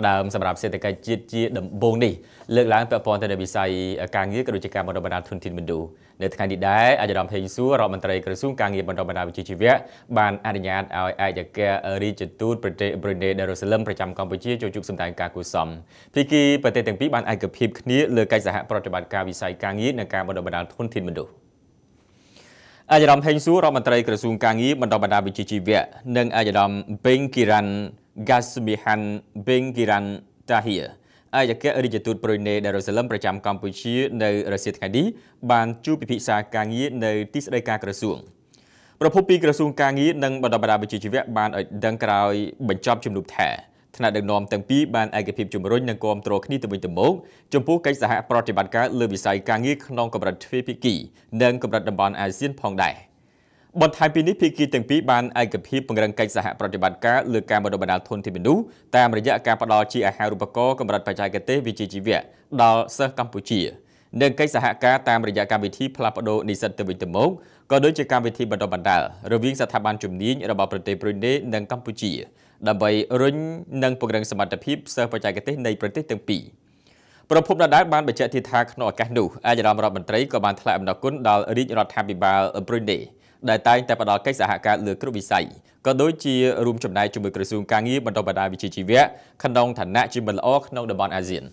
ផ្ដើមសម្រាប់សេដ្ឋកិច្ចជាតិជាដំបូងនេះលើកឡើងពាក់ព័ន្ធទៅនឹងវិស័យការងារក៏ដូចជាការបណ្ដុះបណ្ដាលធនធានមនុស្សនៅថ្ងៃនេះដែរអាយរដ្ឋហេងសួររដ្ឋមន្ត្រីក្រសួងការងារបណ្ដុះបណ្ដាលវិជ្ជាជីវៈបានអនុញ្ញាតឲ្យឯកអគ្គរាជទូតប្រទេសប្រ៊ុយណេដេរូសាឡឹមប្រចាំកម្ពុជាចូលជួបសម្ដែងការគូសម ពីគីប្រទេសទាំងពីរបានឯកភាពគ្នាលើកិច្ចសហប្រតិបត្តិការវិស័យការងារនិងការបណ្ដុះបណ្ដាលធនធានមនុស្សអាយរដ្ឋហេងសួររដ្ឋមន្ត្រីក្រសួងការងារបណ្ដុះបណ្ដាលវិជ្ជាជីវៈនិងអាយរដ្ឋពេញគិរ៉ាន់ហ្គាសប៊ីហាន់ប៊ីងគីរ៉ាន់តាហៀអាយកៈរាជទូតប្រ៊ុយណេដែលរ៉ូសាឡឹមប្រចាំកម្ពុជានៅរសៀលថ្ងៃនេះបានជួបពិភាក្សាការងារនៅទីស្តីការក្រសួងប្រពន្ធពីក្រសួងការងារ និងបណ្ដបណ្ដាវិជ្ជាជីវៈបានឲ្យដឹងក្រោយបញ្ចប់ជំនុំថាថ្នាក់ដឹកនាំទាំងពីរបានឯកភាពជំរុញនិងគាំទ្រគ្នាទៅវិញទៅមកចំពោះកិច្ចសហប្រតិបត្តិការលើវិស័យការងារក្នុងកម្រិតទ្វេភាគីនិងកម្រិតតំបន់អាស៊ានផងដែរ។បន្ថែមពីនេះភាគីទាំងពីរបានឯកភាពពង្រឹងកិច្ចសហប្រតិបត្តិការលើការបណ្ដុះបណ្ដាលធនធានមនុស្សតាមរយៈការផ្ដល់ជាអាហារូបករណ៍កម្រិតបច្ចេកទេសវិជ្ជាជីវៈដល់សិស្សកម្ពុជានិងកិច្ចសហការតាមរយៈកម្មវិធីផ្លាស់ប្ដូរនិស្សិតទៅវិញទៅមកក៏ដូចជាកម្មវិធីបណ្ដុះបណ្ដាលរវាងស្ថាប័នជំនាញរបស់ប្រទេសប្រ៊ុយណេនិងកម្ពុជាដើម្បីរុញនិងពង្រឹងសមត្ថភាពសិស្សបច្ចេកទេសនៃប្រទេសទាំងពីរប្រពន្ធដដែលបានបញ្ជាក់ទីថាក្នុងឱកាសនោះអាយរដ្ឋមន្ត្រីក៏បានថ្លែងអំណរគុណដល់រាជរដ្ឋាភិបាលប្រ៊ុយណេដែលតែងតែផ្ដល់កិច្ចសហការលើគ្រប់វិស័យក៏ដូចជារួមចំណែកជាមួយក្រសួងការងារបណ្ដុះបណ្ដាលវិជ្ជាជីវៈក្នុងឋានៈជាមិត្តល្អក្នុងតំបន់អាស៊ាន។